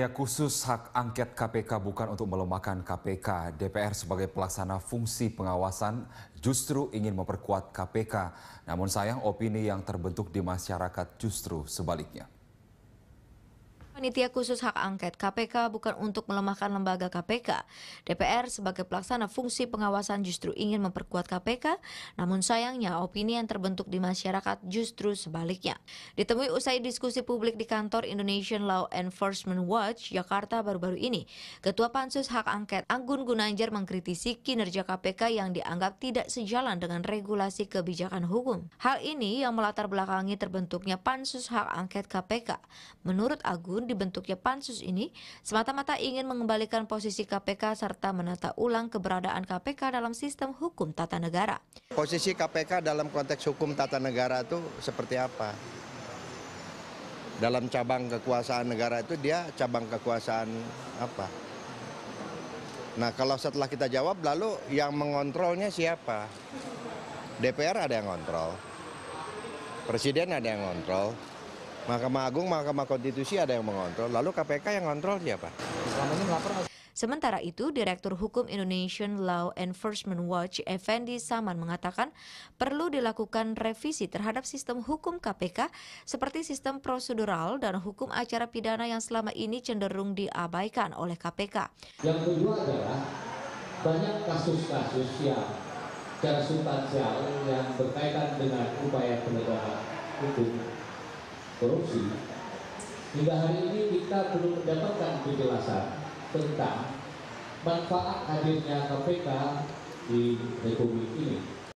Panitia khusus hak angket KPK bukan untuk melemahkan KPK. DPR sebagai pelaksana fungsi pengawasan justru ingin memperkuat KPK. Namun sayang opini yang terbentuk di masyarakat justru sebaliknya. Panitia Khusus Hak Angket KPK bukan untuk melemahkan lembaga KPK. DPR sebagai pelaksana fungsi pengawasan justru ingin memperkuat KPK, namun sayangnya opini yang terbentuk di masyarakat justru sebaliknya. Ditemui usai diskusi publik di kantor Indonesian Law Enforcement Watch Jakarta baru-baru ini, Ketua Pansus Hak Angket Anggun Gunanjar mengkritisi kinerja KPK yang dianggap tidak sejalan dengan regulasi kebijakan hukum. Hal ini yang melatar belakangi terbentuknya Pansus Hak Angket KPK. Menurut Agun dibentuknya pansus ini semata-mata ingin mengembalikan posisi KPK serta menata ulang keberadaan KPK dalam sistem hukum tata negara. Posisi KPK dalam konteks hukum tata negara itu seperti apa? Dalam cabang kekuasaan negara itu dia cabang kekuasaan apa? Nah kalau setelah kita jawab lalu yang mengontrolnya siapa? DPR ada yang kontrol, Presiden ada yang kontrol, Mahkamah Agung, Mahkamah Konstitusi ada yang mengontrol. Lalu KPK yang kontrol siapa? Sementara itu, Direktur Hukum Indonesian Law Enforcement Watch, Effendi Saman mengatakan perlu dilakukan revisi terhadap sistem hukum KPK seperti sistem prosedural dan hukum acara pidana yang selama ini cenderung diabaikan oleh KPK. Yang kedua adalah banyak kasus-kasus yang dan substansial yang berkaitan dengan upaya penegakan hukum korupsi. Hingga hari ini kita belum mendapatkan kejelasan tentang manfaat hadirnya KPK di Republik ini.